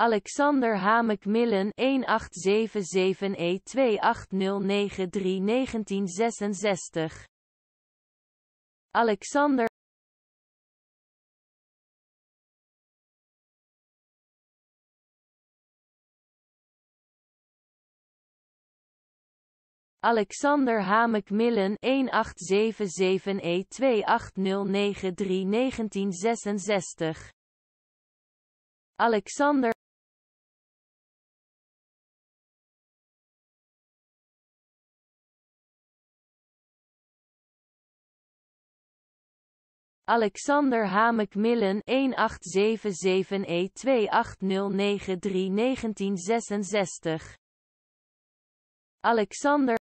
Alexander H. Macmillan 1877E280939-1966 Alexander Alexander H. Macmillan 1877E280939-1966 Alexander Alexander Hamek Millen 1877E280939 1966 Alexander